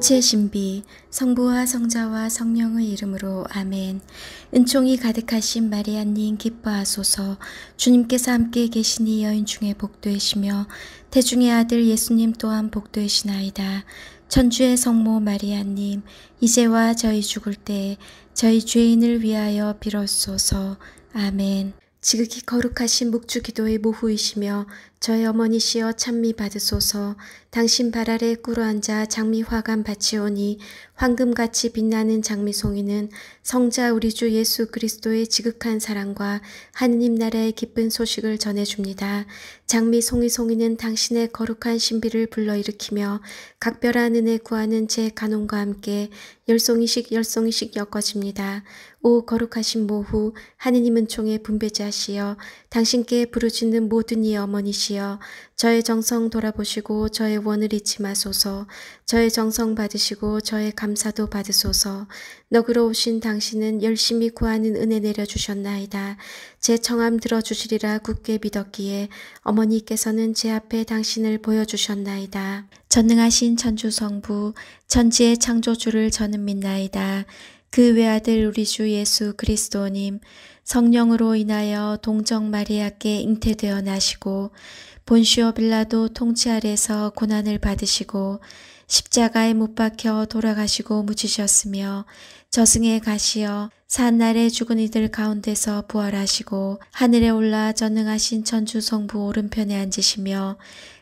빛의 신비, 성부와 성자와 성령의 이름으로 아멘. 은총이 가득하신 마리아님 기뻐하소서. 주님께서 함께 계시니 여인 중에 복되시며 태중의 아들 예수님 또한 복되시나이다. 천주의 성모 마리아님, 이제와 저희 죽을 때 저희 죄인을 위하여 빌었소서. 아멘. 지극히 거룩하신 묵주 기도의 모후이시며 저희 어머니시여 찬미 받으소서 당신 발 아래 꿇어앉아 장미화관 바치오니 황금같이 빛나는 장미송이는 성자 우리 주 예수 그리스도의 지극한 사랑과 하느님 나라의 기쁜 소식을 전해줍니다. 장미송이송이는 당신의 거룩한 신비를 불러일으키며 각별한 은혜 구하는 제 간혼과 함께 열송이식 열송이식 엮어집니다. 오 거룩하신 모후 하느님 은총에 분배자시여 당신께 부르짖는 모든 이 어머니시 받시어 저의 정성 돌아보시고 저의 원을 잊지 마소서 저의 정성 받으시고 저의 감사도 받으소서 너그러 우신 당신은 열심히 구하는 은혜 내려주셨나이다. 제 청함 들어주시리라 굳게 믿었기에 어머니께서는 제 앞에 당신을 보여주셨나이다. 전능하신 천주성부 천지의 창조주를 저는 믿나이다. 그 외아들 우리 주 예수 그리스도님 성령으로 인하여 동정 마리아께 잉태되어 나시고 본시오 빌라도 통치 아래서 고난을 받으시고 십자가에 못 박혀 돌아가시고 묻히셨으며 저승에 가시어 산날에 죽은 이들 가운데서 부활하시고 하늘에 올라 전능하신 천주 성부 오른편에 앉으시며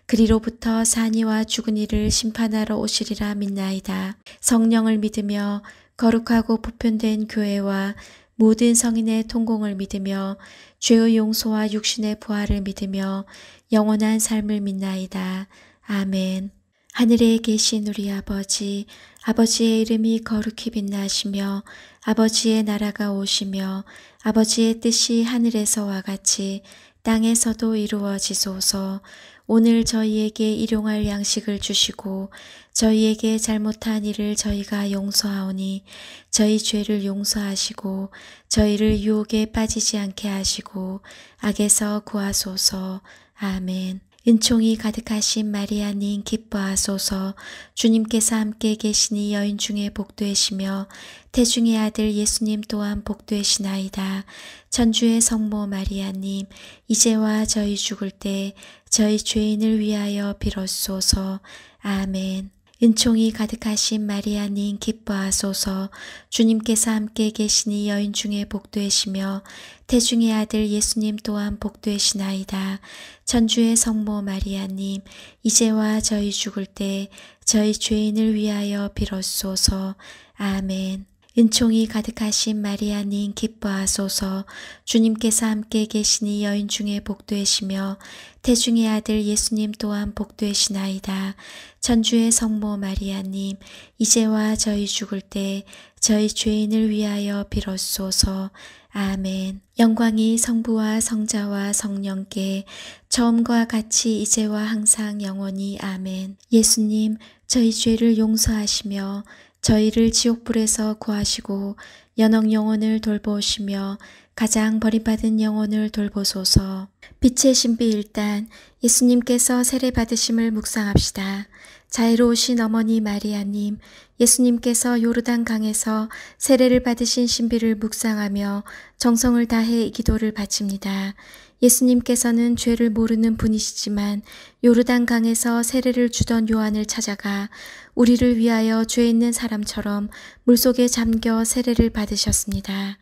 그리로부터 산이와 죽은 이를 심판하러 오시리라 믿나이다. 성령을 믿으며 거룩하고 보편된 교회와 모든 성인의 통공을 믿으며 죄의 용서와 육신의 부활을 믿으며 영원한 삶을 믿나이다. 아멘. 하늘에 계신 우리 아버지, 아버지의 이름이 거룩히 빛나시며 아버지의 나라가 오시며 아버지의 뜻이 하늘에서와 같이 땅에서도 이루어지소서 오늘 저희에게 일용할 양식을 주시고 저희에게 잘못한 일을 저희가 용서하오니 저희 죄를 용서하시고 저희를 유혹에 빠지지 않게 하시고 악에서 구하소서. 아멘. 은총이 가득하신 마리아님 기뻐하소서 주님께서 함께 계시니 여인 중에 복되시며 태중의 아들 예수님 또한 복되시나이다. 천주의 성모 마리아님 이제와 저희 죽을 때 저희 죄인을 위하여 빌었소서. 아멘 은총이 가득하신 마리아님 기뻐하소서 주님께서 함께 계시니 여인 중에 복되시며 태중의 아들 예수님 또한 복되시나이다. 전주의 성모 마리아님 이제와 저희 죽을 때 저희 죄인을 위하여 빌었소서. 아멘 은총이 가득하신 마리아님 기뻐하소서 주님께서 함께 계시니 여인 중에 복되시며 태중의 아들 예수님 또한 복되시나이다. 천주의 성모 마리아님 이제와 저희 죽을 때 저희 죄인을 위하여 빌었소서. 아멘. 영광이 성부와 성자와 성령께 처음과 같이 이제와 항상 영원히 아멘. 예수님 저희 죄를 용서하시며 저희를 지옥불에서 구하시고 연옥 영혼을 돌보시며 가장 버림받은 영혼을 돌보소서. 빛의 신비 일단 예수님께서 세례받으심을 묵상합시다. 자애로우신 어머니 마리아님, 예수님께서 요르단 강에서 세례를 받으신 신비를 묵상하며 정성을 다해 이 기도를 바칩니다. 예수님께서는 죄를 모르는 분이시지만 요르단 강에서 세례를 주던 요한을 찾아가 우리를 위하여 죄 있는 사람처럼 물속에 잠겨 세례를 받으셨습니다.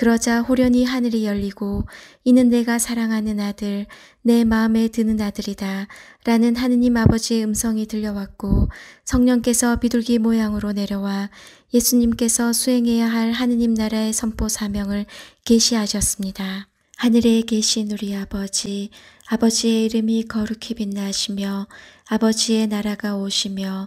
그러자 홀연히 하늘이 열리고 이는 내가 사랑하는 아들 내 마음에 드는 아들이다 라는 하느님 아버지의 음성이 들려왔고 성령께서 비둘기 모양으로 내려와 예수님께서 수행해야 할 하느님 나라의 선포 사명을 계시하셨습니다. 하늘에 계신 우리 아버지 아버지의 이름이 거룩히 빛나시며 아버지의 나라가 오시며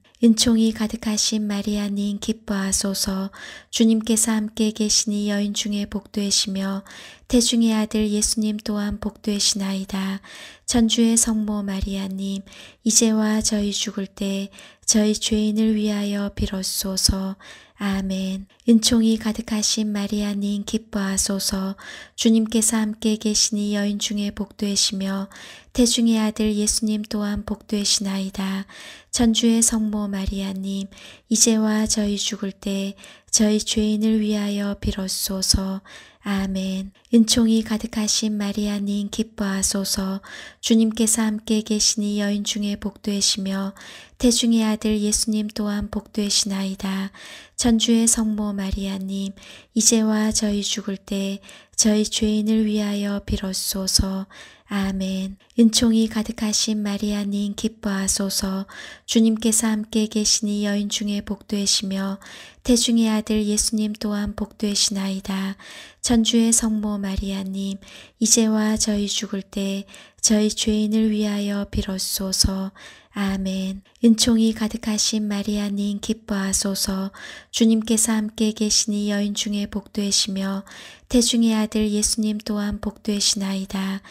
은총이 가득하신 마리아님 기뻐하소서 주님께서 함께 계시니 여인 중에 복되시며 태중의 아들 예수님 또한 복되시나이다. 천주의 성모 마리아님 이제와 저희 죽을 때 저희 죄인을 위하여 빌었소서 아멘. 은총이 가득하신 마리아님 기뻐하소서 주님께서 함께 계시니 여인 중에 복되시며 태중의 아들 예수님 또한 복되시나이다. 천주의 성모 마리아님 이제와 저희 죽을 때 저희 죄인을 위하여 빌었소서. 아멘. 은총이 가득하신 마리아님 기뻐하소서. 주님께서 함께 계시니 여인 중에 복되시며 태중의 아들 예수님 또한 복되시나이다. 천주의 성모 마리아님 이제와 저희 죽을 때 저희 죄인을 위하여 빌었소서. 아멘. 은총이 가득하신 마리아님 기뻐하소서 주님께서 함께 계시니 여인 중에 복되시며 태중의 아들 예수님 또한 복되시나이다. 천주의 성모 마리아님 이제와 저희 죽을 때 저희 죄인을 위하여 빌었소서 아멘. 은총이 가득하신 마리아님 기뻐하소서 주님께서 함께 계시니 여인 중에 복되시며 태중의 아들 예수님 또한 복되시나이다.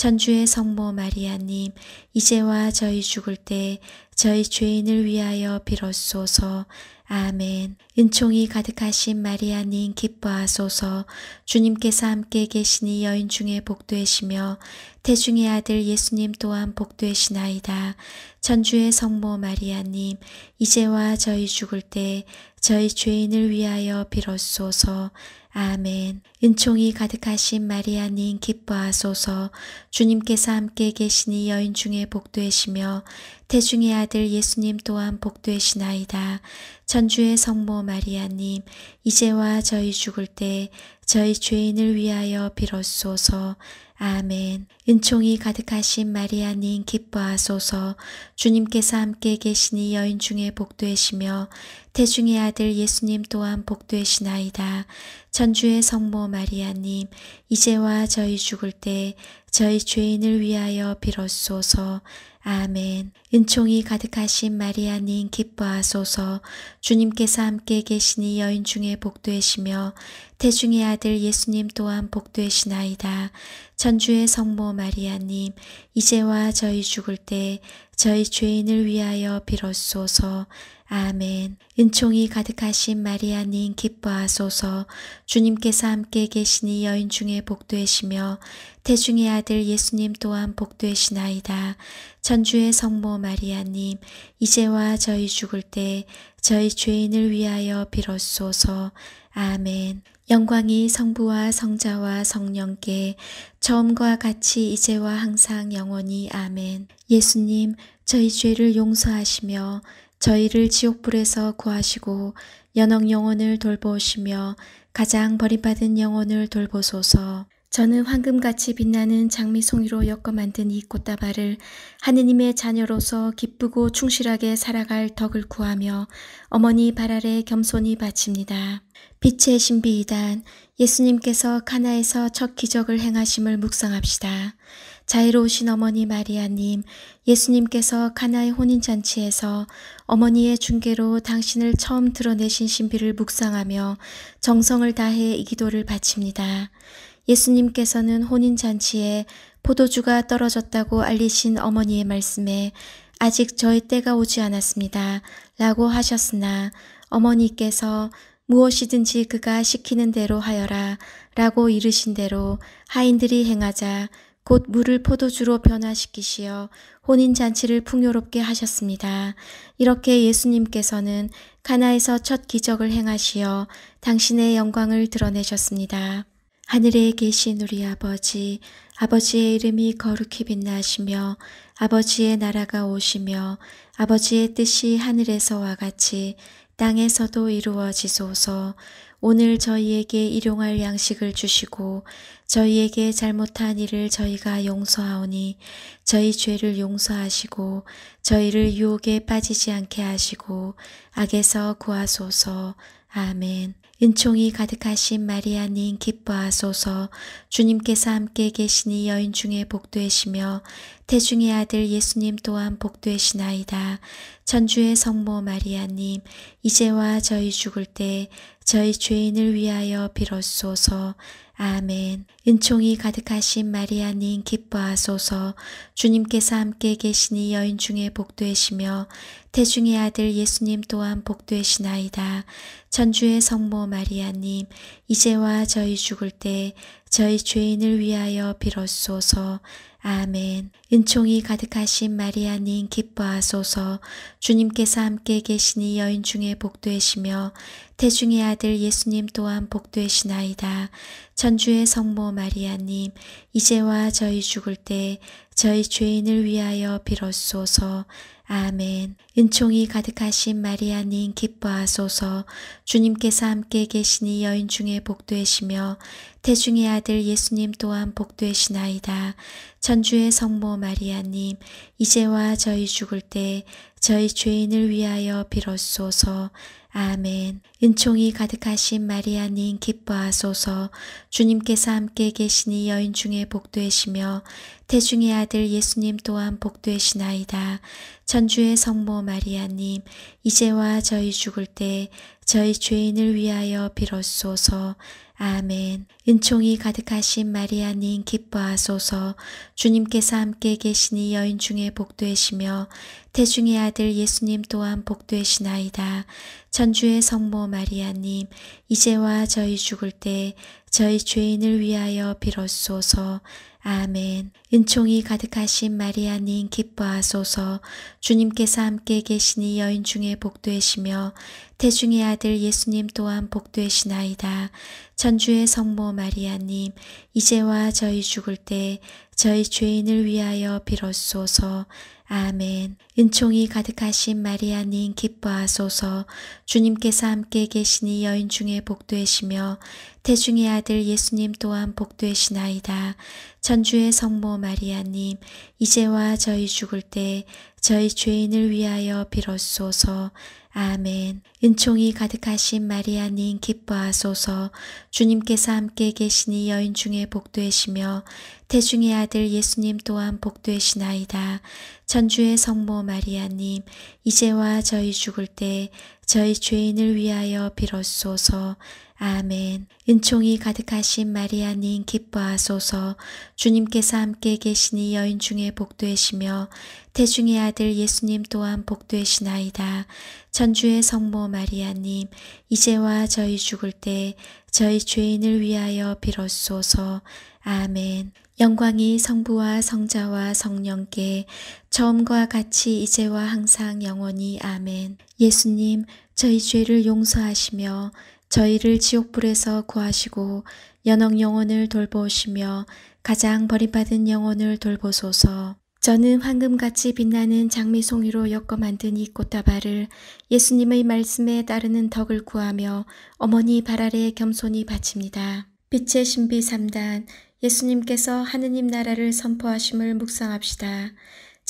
천주의 성모 마리아님, 이제와 저희 죽을 때 저희 죄인을 위하여 빌었소서. 아멘. 은총이 가득하신 마리아님 기뻐하소서. 주님께서 함께 계시니 여인 중에 복되시며 태중의 아들 예수님 또한 복되시나이다. 천주의 성모 마리아님, 이제와 저희 죽을 때 저희 죄인을 위하여 빌었소서. 아멘. 은총이 가득하신 마리아님 기뻐하소서 주님께서 함께 계시니 여인 중에 복되시며 태중의 아들 예수님 또한 복되시나이다. 천주의 성모 마리아님 이제와 저희 죽을 때 저희 죄인을 위하여 빌었소서 아멘. 은총이 가득하신 마리아님 기뻐하소서 주님께서 함께 계시니 여인 중에 복되시며 태중의 아들 예수님 또한 복되시나이다. 천주의 성모 마리아님 이제와 저희 죽을 때 저희 죄인을 위하여 빌었소서 아멘. 은총이 가득하신 마리아님 기뻐하소서 주님께서 함께 계시니 여인 중에 복되시며 태중의 아들 예수님 또한 복되시나이다. 천주의 성모 마리아님 이제와 저희 죽을 때 저희 죄인을 위하여 빌었소서 아멘. 은총이 가득하신 마리아님 기뻐하소서 주님께서 함께 계시니 여인 중에 복되시며 태중의 아들 예수님 또한 복되시나이다. 천주의 성모 마리아님 이제와 저희 죽을 때 저희 죄인을 위하여 빌었소서. 아멘. 영광이 성부와 성자와 성령께 처음과 같이 이제와 항상 영원히 아멘. 예수님 저희 죄를 용서하시며 저희를 지옥불에서 구하시고 연옥 영혼을 돌보시며 가장 버림받은 영혼을 돌보소서. 저는 황금같이 빛나는 장미송이로 엮어 만든 이 꽃다발을 하느님의 자녀로서 기쁘고 충실하게 살아갈 덕을 구하며 어머니 발 아래 겸손히 바칩니다. 빛의 신비이단 예수님께서 카나에서 첫 기적을 행하심을 묵상합시다. 자애로우신 어머니 마리아님, 예수님께서 카나의 혼인잔치에서 어머니의 중계로 당신을 처음 드러내신 신비를 묵상하며 정성을 다해 이 기도를 바칩니다. 예수님께서는 혼인잔치에 포도주가 떨어졌다고 알리신 어머니의 말씀에 아직 저의 때가 오지 않았습니다. 라고 하셨으나 어머니께서 무엇이든지 그가 시키는 대로 하여라 라고 이르신 대로 하인들이 행하자 곧 물을 포도주로 변화시키시어 혼인 잔치를 풍요롭게 하셨습니다. 이렇게 예수님께서는 가나에서 첫 기적을 행하시어 당신의 영광을 드러내셨습니다. 하늘에 계신 우리 아버지, 아버지의 이름이 거룩히 빛나시며 아버지의 나라가 오시며 아버지의 뜻이 하늘에서와 같이 땅에서도 이루어지소서 오늘 저희에게 일용할 양식을 주시고 저희에게 잘못한 일을 저희가 용서하오니 저희 죄를 용서하시고 저희를 유혹에 빠지지 않게 하시고 악에서 구하소서. 아멘. 은총이 가득하신 마리아님 기뻐하소서 주님께서 함께 계시니 여인 중에 복되시며 태중의 아들 예수님 또한 복되시나이다. 천주의 성모 마리아님 이제와 저희 죽을 때 저희 죄인을 위하여 빌었소서. 아멘. 은총이 가득하신 마리아님 기뻐하소서 주님께서 함께 계시니 여인 중에 복되시며 태중의 아들 예수님 또한 복되시나이다. 천주의 성모 마리아님, 이제와 저희 죽을 때 저희 죄인을 위하여 빌어소서 아멘. 은총이 가득하신 마리아님 기뻐하소서 주님께서 함께 계시니 여인 중에 복되시며 태중의 아들 예수님 또한 복되시나이다. 천주의 성모 마리아님 이제와 저희 죽을 때 저희 죄인을 위하여 빌었소서. 아멘. 은총이 가득하신 마리아님 기뻐하소서 주님께서 함께 계시니 여인 중에 복되시며 태중의 아들 예수님 또한 복되시나이다. 천주의 성모 마리아님, 이제와 저희 죽을 때 저희 죄인을 위하여 빌었소서. 아멘. 은총이 가득하신 마리아님 기뻐하소서. 주님께서 함께 계시니 여인 중에 복되시며 태중의 아들 예수님 또한 복되시나이다. 천주의 성모 마리아님, 이제와 저희 죽을 때 저희 죄인을 위하여 빌었소서. 아멘. 은총이 가득하신 마리아님 기뻐하소서 주님께서 함께 계시니 여인 중에 복되시며 태중의 아들 예수님 또한 복되시나이다. 천주의 성모 마리아님 이제와 저희 죽을 때 저희 죄인을 위하여 빌었소서 아멘. 은총이 가득하신 마리아님 기뻐하소서 주님께서 함께 계시니 여인 중에 복되시며 태중의 아들 예수님 또한 복되시나이다. 천주의 성모 마리아님, 이제와 저희 죽을 때 저희 죄인을 위하여 빌었소서. 아멘. 은총이 가득하신 마리아님 기뻐하소서. 주님께서 함께 계시니 여인 중에 복되시며 태중의 아들 예수님 또한 복되시나이다. 천주의 성모 마리아님, 이제와 저희 죽을 때 저희 죄인을 위하여 빌었소서. 아멘. 은총이 가득하신 마리아님 기뻐하소서. 주님께서 함께 계시니 여인 중에 복되시며 태중의 아들 예수님 또한 복되시나이다. 천주의 성모 마리아님 이제와 저희 죽을 때 저희 죄인을 위하여 빌었소서. 아멘. 은총이 가득하신 마리아님 기뻐하소서 주님께서 함께 계시니 여인 중에 복되시며 태중의 아들 예수님 또한 복되시나이다. 천주의 성모 마리아님 이제와 저희 죽을 때 저희 죄인을 위하여 빌었소서. 아멘. 영광이 성부와 성자와 성령께 처음과 같이 이제와 항상 영원히 아멘. 예수님 저희 죄를 용서하시며 저희를 지옥불에서 구하시고 연옥 영혼을 돌보시며 가장 버림받은 영혼을 돌보소서. 저는 황금같이 빛나는 장미송이로 엮어 만든 이 꽃다발을 예수님의 말씀에 따르는 덕을 구하며 어머니 발 아래 겸손히 바칩니다. 빛의 신비 3단 예수님께서 하느님 나라를 선포하심을 묵상합시다.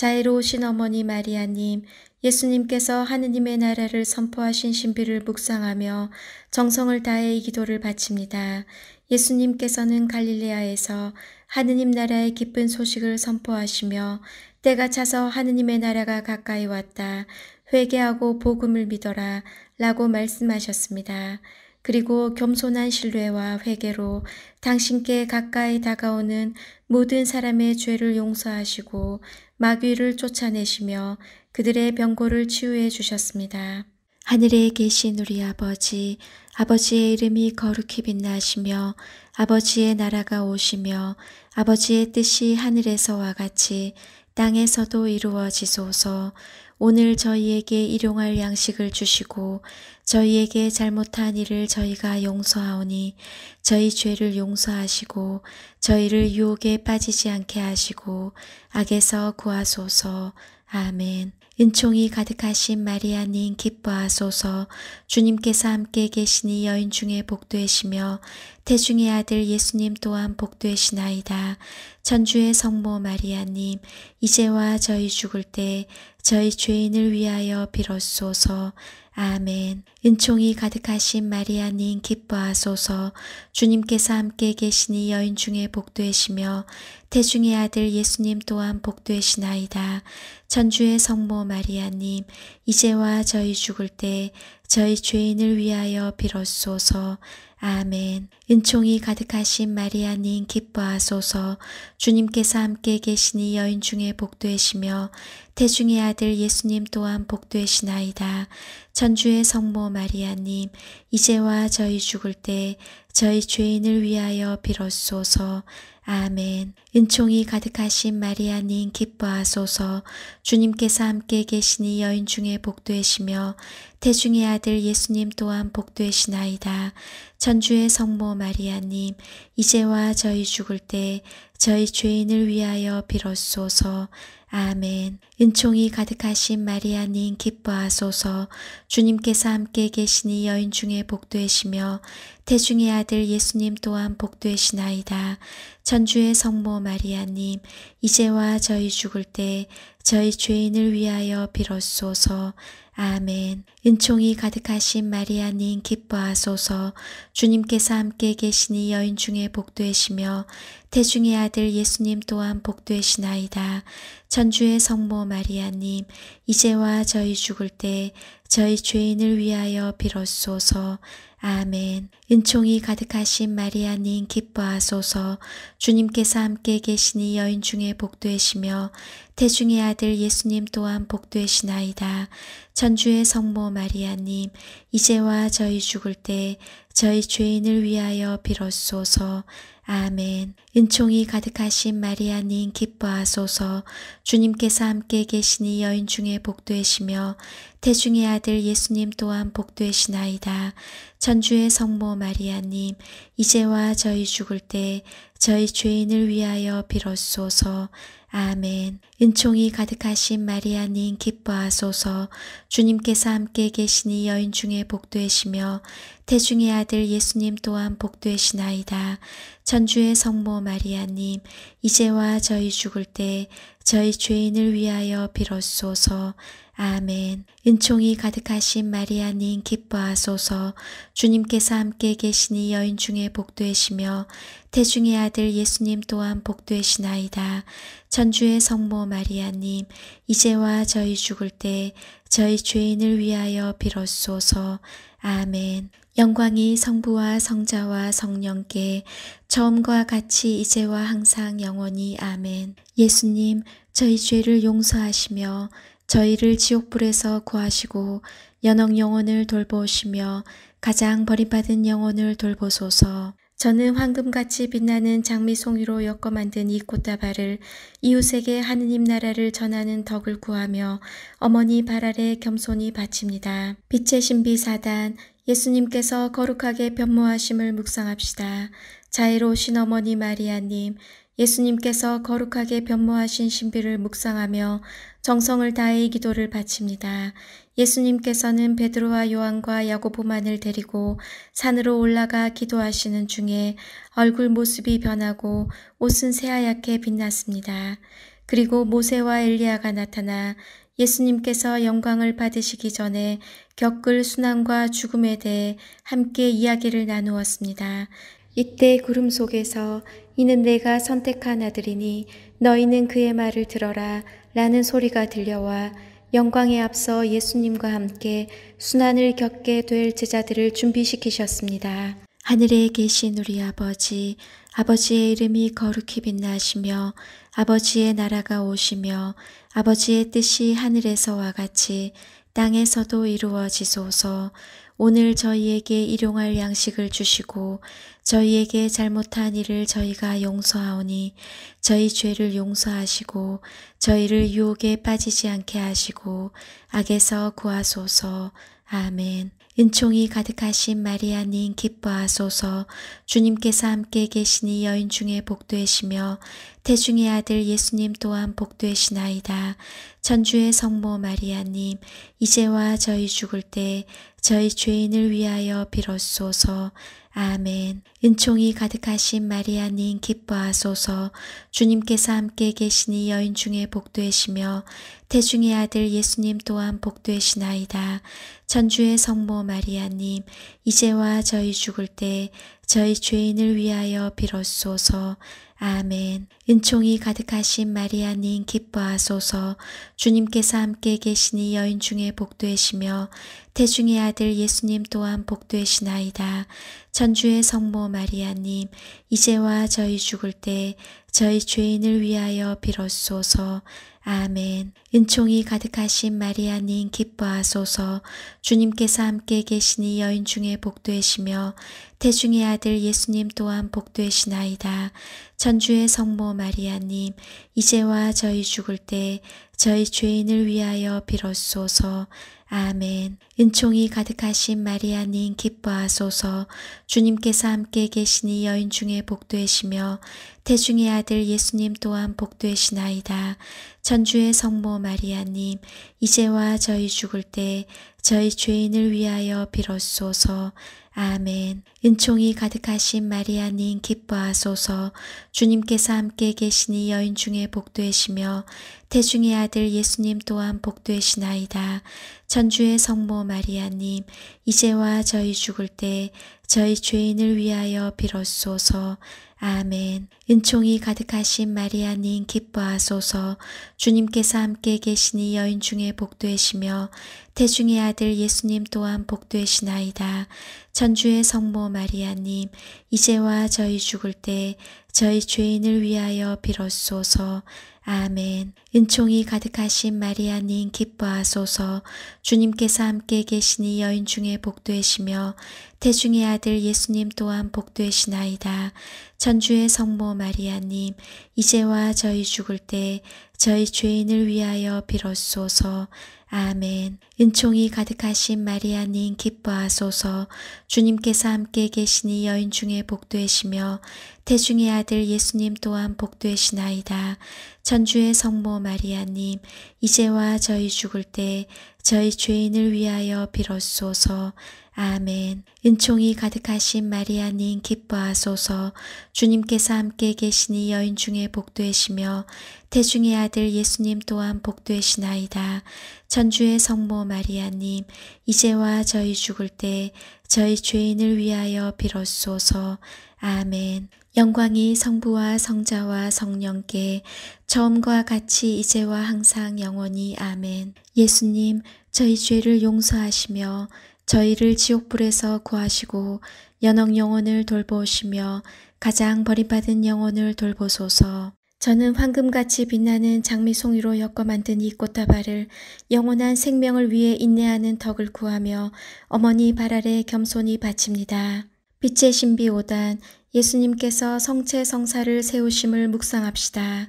자애로우신 어머니 마리아님, 예수님께서 하느님의 나라를 선포하신 신비를 묵상하며 정성을 다해 이 기도를 바칩니다. 예수님께서는 갈릴레아에서 하느님 나라의 기쁜 소식을 선포하시며 때가 차서 하느님의 나라가 가까이 왔다. 회개하고 복음을 믿어라. 라고 말씀하셨습니다. 그리고 겸손한 신뢰와 회개로 당신께 가까이 다가오는 모든 사람의 죄를 용서하시고 마귀를 쫓아내시며 그들의 병고를 치유해 주셨습니다. 하늘에 계신 우리 아버지, 아버지의 이름이 거룩히 빛나시며 아버지의 나라가 오시며 아버지의 뜻이 하늘에서와 같이 땅에서도 이루어지소서 오늘 저희에게 일용할 양식을 주시고 저희에게 잘못한 일을 저희가 용서하오니 저희 죄를 용서하시고 저희를 유혹에 빠지지 않게 하시고 악에서 구하소서 아멘 은총이 가득하신 마리아님 기뻐하소서 주님께서 함께 계시니 여인 중에 복되시며 태중의 아들 예수님 또한 복되시나이다. 천주의 성모 마리아님 이제와 저희 죽을 때 저희 죄인을 위하여 빌었소서 아멘. 은총이 가득하신 마리아님 기뻐하소서 주님께서 함께 계시니 여인 중에 복되시며 태중의 아들 예수님 또한 복되시나이다. 천주의 성모 마리아님, 이제와 저희 죽을 때 저희 죄인을 위하여 빌었소서. 아멘. 은총이 가득하신 마리아님 기뻐하소서. 주님께서 함께 계시니 여인 중에 복되시며 태중의 아들 예수님 또한 복되시나이다. 천주의 성모 마리아님, 이제와 저희 죽을 때 저희 죄인을 위하여 빌었소서. 아멘. 은총이 가득하신 마리아님 기뻐하소서 주님께서 함께 계시니 여인 중에 복되시며 태중의 아들 예수님 또한 복되시나이다. 천주의 성모 마리아님 이제와 저희 죽을 때 저희 죄인을 위하여 빌었소서. 아멘. 은총이 가득하신 마리아님 기뻐하소서. 주님께서 함께 계시니 여인 중에 복되시며 태중의 아들 예수님 또한 복되시나이다. 천주의 성모 마리아님 이제와 저희 죽을 때 저희 죄인을 위하여 빌었소서. 아멘. 은총이 가득하신 마리아님 기뻐하소서 주님께서 함께 계시니 여인 중에 복되시며 태중의 아들 예수님 또한 복되시나이다. 천주의 성모 마리아님 이제와 저희 죽을 때 저희 죄인을 위하여 빌었소서 아멘. 은총이 가득하신 마리아님 기뻐하소서 주님께서 함께 계시니 여인 중에 복되시며 태중의 아들 예수님 또한 복되시나이다. 천주의 성모 마리아님 이제와 저희 죽을 때 저희 죄인을 위하여 빌었소서. 아멘. 은총이 가득하신 마리아님 기뻐하소서. 주님께서 함께 계시니 여인 중에 복되시며 태중의 아들 예수님 또한 복되시나이다. 천주의 성모 마리아님 이제와 저희 죽을 때 저희 죄인을 위하여 빌었소서. 아멘. 은총이 가득하신 마리아님 기뻐하소서 주님께서 함께 계시니 여인 중에 복되시며 태중의 아들 예수님 또한 복되시나이다. 천주의 성모 마리아님 이제와 저희 죽을 때 저희 죄인을 위하여 빌었소서 아멘. 은총이 가득하신 마리아님 기뻐하소서 주님께서 함께 계시니 여인 중에 복되시며 태중의 아들 예수님 또한 복되시나이다. 천주의 성모 마리아님 이제와 저희 죽을 때 저희 죄인을 위하여 빌었소서. 아멘. 영광이 성부와 성자와 성령께 처음과 같이 이제와 항상 영원히 아멘. 예수님 저희 죄를 용서하시며 저희를 지옥불에서 구하시고 연옥 영혼을 돌보시며 가장 버림받은 영혼을 돌보소서. 저는 황금같이 빛나는 장미송이로 엮어 만든 이 꽃다발을 이웃에게 하느님 나라를 전하는 덕을 구하며 어머니 발 아래 겸손히 바칩니다. 빛의 신비 사단 예수님께서 거룩하게 변모하심을 묵상합시다. 자애로우신 어머니 마리아님 예수님께서 거룩하게 변모하신 신비를 묵상하며 정성을 다해 기도를 바칩니다. 예수님께서는 베드로와 요한과 야고보만을 데리고 산으로 올라가 기도하시는 중에 얼굴 모습이 변하고 옷은 새하얗게 빛났습니다. 그리고 모세와 엘리야가 나타나 예수님께서 영광을 받으시기 전에 겪을 순환과 죽음에 대해 함께 이야기를 나누었습니다. 이때 구름 속에서 이는 내가 선택한 아들이니 너희는 그의 말을 들어라 라는 소리가 들려와 영광에 앞서 예수님과 함께 순환을 겪게 될 제자들을 준비시키셨습니다. 하늘에 계신 우리 아버지, 아버지의 이름이 거룩히 빛나시며 아버지의 나라가 오시며 아버지의 뜻이 하늘에서와 같이 땅에서도 이루어지소서 오늘 저희에게 일용할 양식을 주시고 저희에게 잘못한 일을 저희가 용서하오니 저희 죄를 용서하시고 저희를 유혹에 빠지지 않게 하시고 악에서 구하소서. 아멘. 은총이 가득하신 마리아님 기뻐하소서 주님께서 함께 계시니 여인 중에 복되시며 태중의 아들 예수님 또한 복되시나이다. 천주의 성모 마리아님 이제와 저희 죽을 때 저희 죄인을 위하여 빌었소서. 아멘. 은총이 가득하신 마리아님 기뻐하소서. 주님께서 함께 계시니 여인 중에 복되시며 태중의 아들 예수님 또한 복되시나이다. 천주의 성모 마리아님 이제와 저희 죽을 때 저희 죄인을 위하여 빌었소서. 아멘. 은총이 가득하신 마리아님 기뻐하소서. 주님께서 함께 계시니 여인 중에 복되시며 태중의 아들 예수님 또한 복되시나이다. 천주의 성모 마리아님 이제와 저희 죽을 때 저희 죄인을 위하여 빌었소서. 아멘. 은총이 가득하신 마리아님 기뻐하소서 주님께서 함께 계시니 여인 중에 복되시며 태중의 아들 예수님 또한 복되시나이다. 천주의 성모 마리아님 이제와 저희 죽을 때 저희 죄인을 위하여 빌었소서. 아멘. 은총이 가득하신 마리아님 기뻐하소서. 주님께서 함께 계시니 여인 중에 복되시며 태중의 아들 예수님 또한 복되시나이다. 천주의 성모 마리아님 이제와 저희 죽을 때 저희 죄인을 위하여 빌었소서. 아멘. 은총이 가득하신 마리아님 기뻐하소서 주님께서 함께 계시니 여인 중에 복되시며 태중의 아들 예수님 또한 복되시나이다. 천주의 성모 마리아님 이제와 저희 죽을 때 저희 죄인을 위하여 빌었소서 아멘. 은총이 가득하신 마리아님 기뻐하소서 주님께서 함께 계시니 여인 중에 복되시며 태중의 아들 예수님 또한 복되시나이다. 천주의 성모 마리아님, 이제와 저희 죽을 때 저희 죄인을 위하여 빌었소서. 아멘. 은총이 가득하신 마리아님 기뻐하소서. 주님께서 함께 계시니 여인 중에 복되시며 태중의 아들 예수님 또한 복되시나이다. 천주의 성모 마리아님, 이제와 저희 죽을 때 저희 죄인을 위하여 빌었소서. 아멘. 은총이 가득하신 마리아님 기뻐하소서 주님께서 함께 계시니 여인 중에 복되시며 태중의 아들 예수님 또한 복되시나이다. 천주의 성모 마리아님 이제와 저희 죽을 때 저희 죄인을 위하여 빌었소서. 아멘. 은총이 가득하신 마리아님 기뻐하소서. 주님께서 함께 계시니 여인 중에 복되시며 태중의 아들 예수님 또한 복되시나이다. 천주의 성모 마리아님 이제와 저희 죽을 때 저희 죄인을 위하여 빌었소서. 아멘. 영광이 성부와 성자와 성령께 처음과 같이 이제와 항상 영원히 아멘. 예수님 저희 죄를 용서하시며 저희를 지옥불에서 구하시고 연옥 영혼을 돌보시며 가장 버림받은 영혼을 돌보소서. 저는 황금같이 빛나는 장미송이로 엮어 만든 이 꽃다발을 영원한 생명을 위해 인내하는 덕을 구하며 어머니 발 아래 겸손히 바칩니다. 빛의 신비 오단 예수님께서 성체 성사를 세우심을 묵상합시다.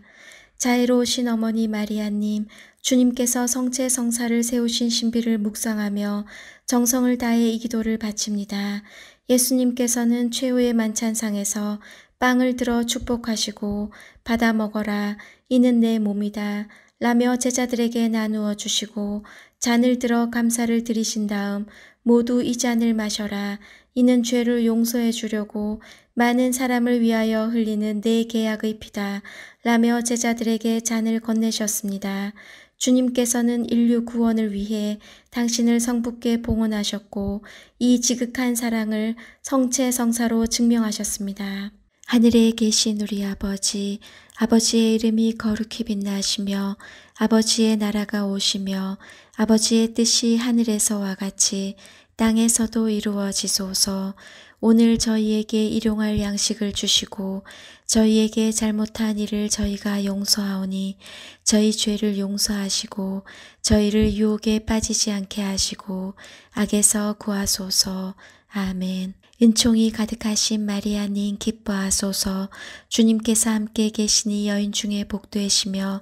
자애로우신 어머니 마리아님, 주님께서 성체 성사를 세우신 신비를 묵상하며 정성을 다해 이 기도를 바칩니다. 예수님께서는 최후의 만찬상에서 빵을 들어 축복하시고 받아 먹어라 이는 내 몸이다 라며 제자들에게 나누어 주시고 잔을 들어 감사를 드리신 다음 모두 이 잔을 마셔라 이는 죄를 용서해 주려고 많은 사람을 위하여 흘리는 내 계약의 피다 라며 제자들에게 잔을 건네셨습니다. 주님께서는 인류 구원을 위해 당신을 성부께 봉헌하셨고 이 지극한 사랑을 성체 성사로 증명하셨습니다. 하늘에 계신 우리 아버지, 아버지의 이름이 거룩히 빛나시며 아버지의 나라가 오시며 아버지의 뜻이 하늘에서와 같이 땅에서도 이루어지소서 오늘 저희에게 일용할 양식을 주시고 저희에게 잘못한 일을 저희가 용서하오니 저희 죄를 용서하시고 저희를 유혹에 빠지지 않게 하시고 악에서 구하소서. 아멘. 은총이 가득하신 마리아님 기뻐하소서 주님께서 함께 계시니 여인 중에 복되시며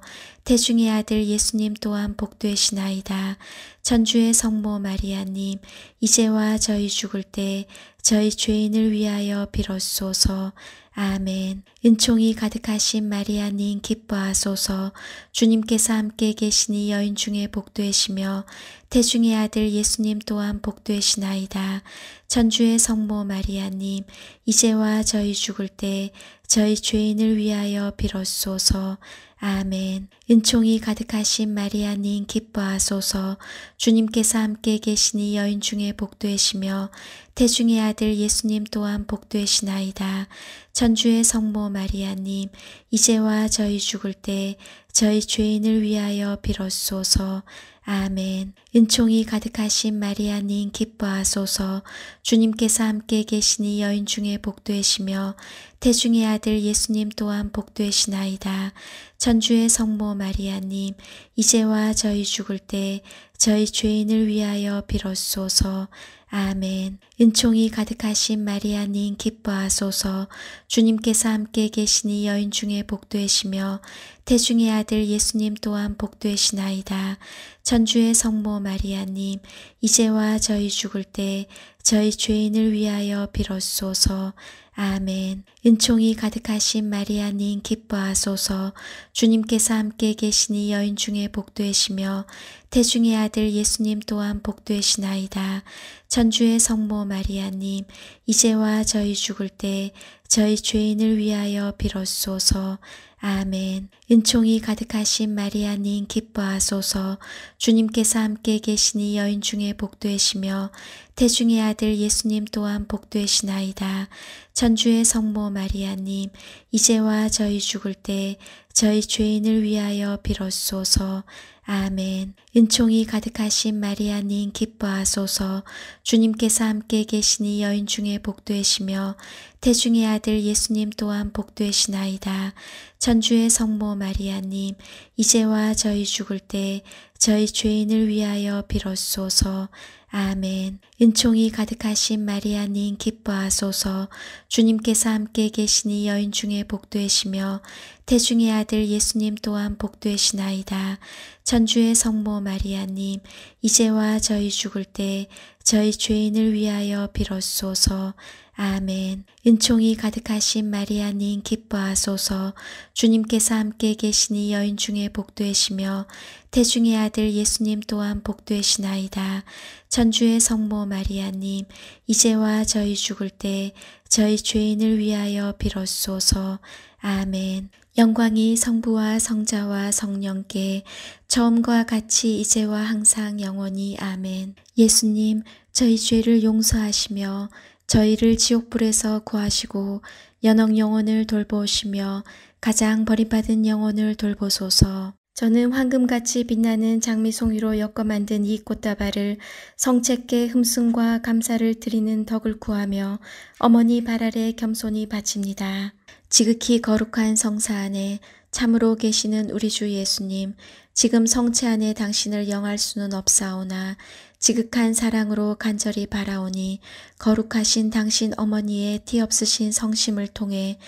태중의 아들 예수님 또한 복되시나이다. 천주의 성모 마리아님, 이제와 저희 죽을 때 저희 죄인을 위하여 빌었소서. 아멘. 은총이 가득하신 마리아님 기뻐하소서. 주님께서 함께 계시니 여인 중에 복되시며 태중의 아들 예수님 또한 복되시나이다. 천주의 성모 마리아님, 이제와 저희 죽을 때 저희 죄인을 위하여 빌었소서. 아멘. 은총이 가득하신 마리아님 기뻐하소서. 주님께서 함께 계시니 여인 중에 복되시며 태중의 아들 예수님 또한 복되시나이다. 천주의 성모 마리아님 이제와 저희 죽을 때 저희 죄인을 위하여 빌었소서. 아멘. 은총이 가득하신 마리아님 기뻐하소서 주님께서 함께 계시니 여인 중에 복되시며 태중의 아들 예수님 또한 복되시나이다. 천주의 성모 마리아님, 이제와 저희 죽을 때 저희 죄인을 위하여 빌었소서. 아멘. 은총이 가득하신 마리아님 기뻐하소서. 주님께서 함께 계시니 여인 중에 복되시며 태중의 아들 예수님 또한 복되시나이다. 천주의 성모 마리아님, 이제와 저희 죽을 때 저희 죄인을 위하여 빌었소서. 아멘. 은총이 가득하신 마리아님 기뻐하소서. 주님께서 함께 계시니 여인 중에 복되시며 태중의 아들 예수님 또한 복되시나이다. 천주의 성모 마리아님 이제와 저희 죽을 때 저희 죄인을 위하여 빌었소서. 아멘. 은총이 가득하신 마리아님 기뻐하소서 주님께서 함께 계시니 여인 중에 복되시며 태중의 아들 예수님 또한 복되시나이다. 천주의 성모 마리아님 이제와 저희 죽을 때 저희 죄인을 위하여 빌었소서 아멘. 은총이 가득하신 마리아님 기뻐하소서 주님께서 함께 계시니 여인 중에 복되시며 태중의 아들 예수님 또한 복되시나이다. 천주의 성모 마리아님, 이제와 저희 죽을 때 저희 죄인을 위하여 빌었소서. 아멘. 은총이 가득하신 마리아님 기뻐하소서. 주님께서 함께 계시니 여인 중에 복되시며 태중의 아들 예수님 또한 복되시나이다. 천주의 성모 마리아님, 이제와 저희 죽을 때 저희 죄인을 위하여 빌었소서. 아멘. 은총이 가득하신 마리아님 기뻐하소서. 주님께서 함께 계시니 여인 중에 복되시며 태중의 아들 예수님 또한 복되시나이다. 천주의 성모 마리아님 이제와 저희 죽을 때 저희 죄인을 위하여 빌었소서. 아멘. 영광이 성부와 성자와 성령께 처음과 같이 이제와 항상 영원히 아멘. 예수님, 저희 죄를 용서하시며 저희를 지옥불에서 구하시고 연옥 영혼을 돌보시며 가장 버림받은 영혼을 돌보소서. 저는 황금같이 빛나는 장미송이로 엮어 만든 이 꽃다발을 성책께 흠숭과 감사를 드리는 덕을 구하며 어머니 발 아래 겸손히 바칩니다. 지극히 거룩한 성사 안에 참으로 계시는 우리 주 예수님, 지금 성체 안에 당신을 영할 수는 없사오나 지극한 사랑으로 간절히 바라오니 거룩하신 당신 어머니의 티 없으신 성심을 통해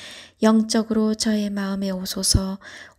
영적으로 저의 마음에 오소서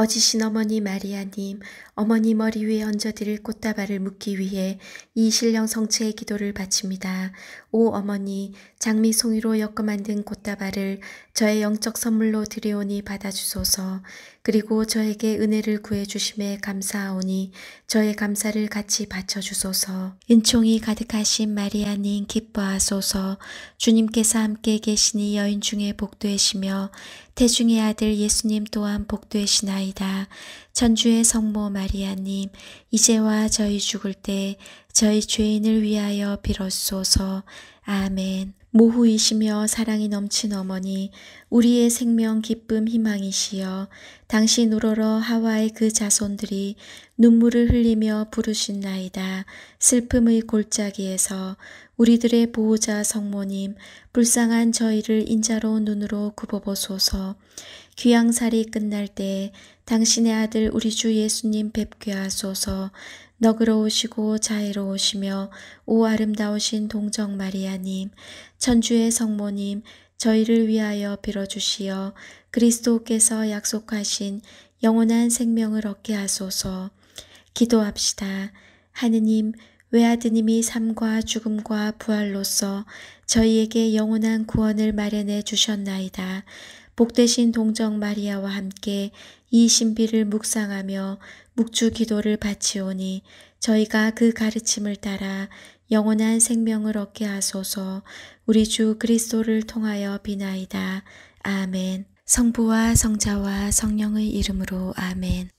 어지신 어머니 마리아님, 어머니 머리 위에 얹어드릴 꽃다발을 묻기 위해 이 신령 성체의 기도를 바칩니다. 오 어머니, 장미 송이로 엮어 만든 꽃다발을 저의 영적 선물로 드리오니 받아주소서. 그리고 저에게 은혜를 구해주심에 감사하오니 저의 감사를 같이 바쳐주소서. 은총이 가득하신 마리아님 기뻐하소서. 주님께서 함께 계시니 여인 중에 복되시며 태중의 아들 예수님 또한 복되시나이. 나이다. 천주의 성모 마리아님, 이제와 저희 죽을 때 저희 죄인을 위하여 빌었소서. 아멘. 모후이시며 사랑이 넘친 어머니, 우리의 생명 기쁨 희망이시여, 당신 우러러 하와의 그 자손들이 눈물을 흘리며 부르신 나이다. 슬픔의 골짜기에서 우리들의 보호자 성모님, 불쌍한 저희를 인자로운 눈으로 굽어보소서. 귀양살이 끝날 때에 당신의 아들 우리 주 예수님 뵙게 하소서 너그러우시고 자애로우시며 오 아름다우신 동정 마리아님 천주의 성모님 저희를 위하여 빌어주시어 그리스도께서 약속하신 영원한 생명을 얻게 하소서 기도합시다. 하느님 외아드님이 삶과 죽음과 부활로서 저희에게 영원한 구원을 마련해 주셨나이다. 복되신 동정 마리아와 함께 이 신비를 묵상하며 묵주 기도를 바치오니 저희가 그 가르침을 따라 영원한 생명을 얻게 하소서 우리 주 그리스도를 통하여 비나이다. 아멘. 성부와 성자와 성령의 이름으로 아멘.